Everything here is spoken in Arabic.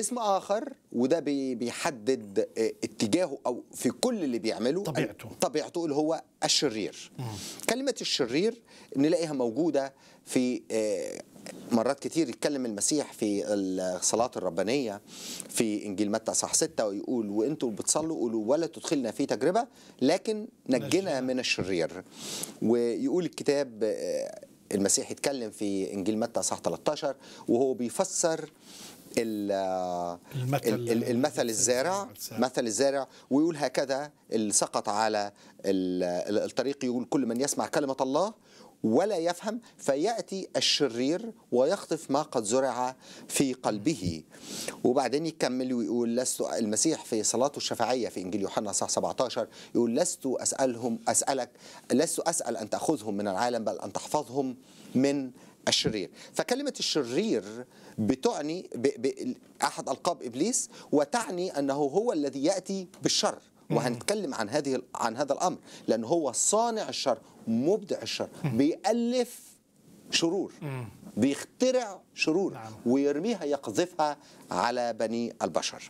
اسم اخر وده بيحدد آه، اتجاهه او في كل اللي بيعمله طبيعته طبيعته اللي هو الشرير مم. كلمه الشرير نلاقيها موجوده في آه، مرات كتير يتكلم المسيح في الصلاة الربانية في إنجيل متى صح ستة ويقول وأنتوا بتصلوا قولوا ولا تدخلنا في تجربة لكن نجنا من الشرير ويقول الكتاب آه، المسيح يتكلم في إنجيل متى صح 13 وهو بيفسر المثل, المثل الزارع مثل الزارع ويقول هكذا اللي سقط على الطريق يقول كل من يسمع كلمة الله ولا يفهم فيأتي الشرير ويخطف ما قد زرع في قلبه وبعدين يكمل ويقول لست المسيح في صلاته الشفاعيه في انجيل يوحنا صح 17 يقول لست اسالهم اسالك لست اسال ان تاخذهم من العالم بل ان تحفظهم من الشرير فكلمة الشرير بتعني أحد ألقاب إبليس وتعني أنه هو الذي يأتي بالشر وهنتكلم عن هذه عن هذا الأمر لأنه هو صانع الشر مبدع الشر بيألف شرور بيخترع شرور نعم. ويرميها يقذفها على بني البشر